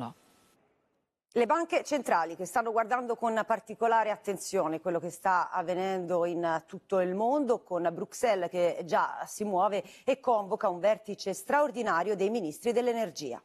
No. Le banche centrali che stanno guardando con particolare attenzione quello che sta avvenendo in tutto il mondo, con Bruxelles che già si muove e convoca un vertice straordinario dei ministri dell'energia.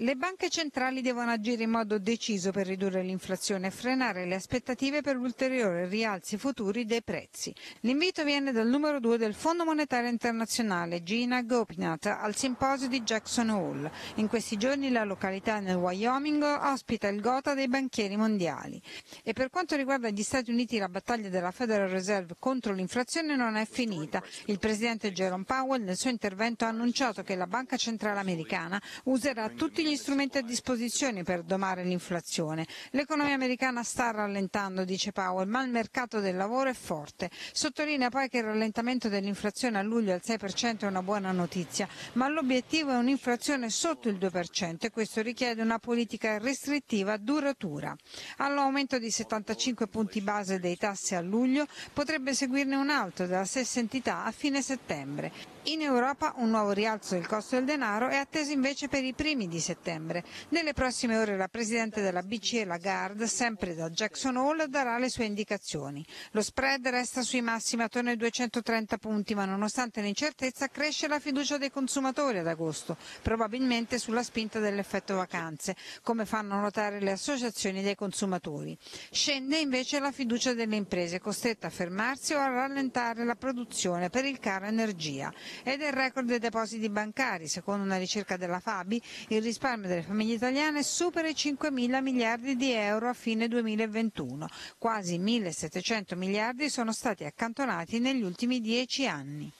Le banche centrali devono agire in modo deciso per ridurre l'inflazione e frenare le aspettative per ulteriori rialzi futuri dei prezzi. L'invito viene dal numero due del Fondo Monetario Internazionale, Gina Gopinath, al simposio di Jackson Hole. In questi giorni la località nel Wyoming ospita il gota dei banchieri mondiali. E per quanto riguarda gli Stati Uniti la battaglia della Federal Reserve contro l'inflazione non è finita. Il presidente Jerome Powell nel suo intervento ha annunciato che la Banca Centrale Americana userà tutti gli gli strumenti a disposizione per domare l'inflazione. L'economia americana sta rallentando, dice Powell, ma il mercato del lavoro è forte. Sottolinea poi che il rallentamento dell'inflazione a luglio al 6% è una buona notizia, ma l'obiettivo è un'inflazione sotto il 2% e questo richiede una politica restrittiva duratura. All'aumento di 75 punti base dei tassi a luglio potrebbe seguirne un altro della stessa entità a fine settembre. In Europa un nuovo rialzo del costo del denaro è atteso invece per i primi di settembre. Nelle prossime ore la Presidente della BCE Lagarde, sempre da Jackson Hole, darà le sue indicazioni. Lo spread resta sui massimi attorno ai 230 punti, ma nonostante l'incertezza cresce la fiducia dei consumatori ad agosto, probabilmente sulla spinta dell'effetto vacanze, come fanno notare le associazioni dei consumatori. Scende invece la fiducia delle imprese, costrette a fermarsi o a rallentare la produzione per il caro energia e del record dei depositi bancari. Secondo una ricerca della Fabi, il risparmio delle famiglie italiane supera i 5 mila miliardi di euro a fine 2021. Quasi 1.700 miliardi sono stati accantonati negli ultimi dieci anni.